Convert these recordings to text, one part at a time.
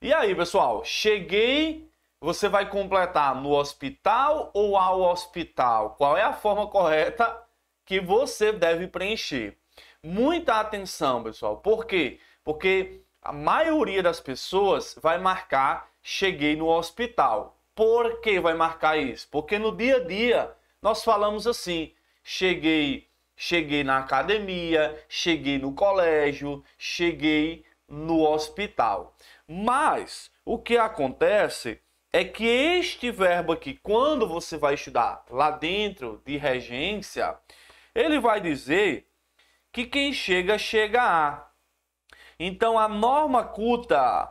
E aí, pessoal, cheguei, você vai completar no hospital ou ao hospital? Qual é a forma correta que você deve preencher? Muita atenção, pessoal. Por quê? Porque a maioria das pessoas vai marcar cheguei no hospital. Por que vai marcar isso? Porque no dia a dia nós falamos assim: cheguei, cheguei na academia, cheguei no colégio, cheguei no hospital. Mas o que acontece é que este verbo aqui, quando você vai estudar lá dentro de regência, ele vai dizer que quem chega, chega a. Então a norma culta,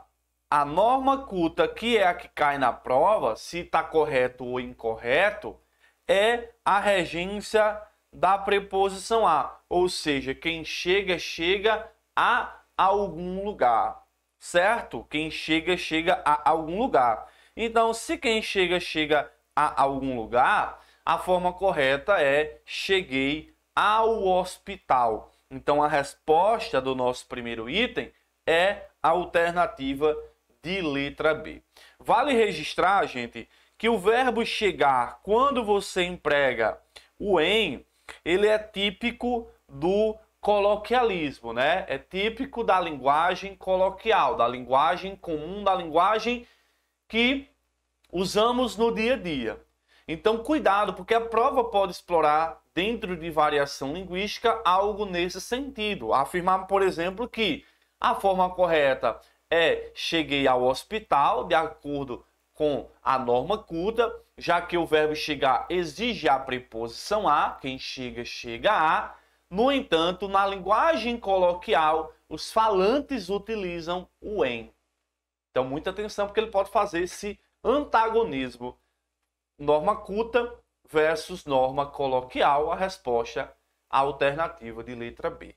a norma culta que é a que cai na prova, se está correto ou incorreto, é a regência da preposição a. Ou seja, quem chega, chega a a algum lugar, certo? Quem chega, chega a algum lugar. Então, se quem chega, chega a algum lugar, a forma correta é cheguei ao hospital. Então, a resposta do nosso primeiro item é a alternativa de letra B. Vale registrar, gente, que o verbo chegar, quando você emprega o em, ele é típico do coloquialismo, né? É típico da linguagem coloquial, da linguagem comum, da linguagem que usamos no dia a dia. Então, cuidado, porque a prova pode explorar, dentro de variação linguística, algo nesse sentido. Afirmar, por exemplo, que a forma correta é cheguei ao hospital, de acordo com a norma culta, já que o verbo chegar exige a preposição a, quem chega, chega a no entanto, na linguagem coloquial, os falantes utilizam o em. Então, muita atenção, porque ele pode fazer esse antagonismo. Norma culta versus norma coloquial, a resposta alternativa de letra B.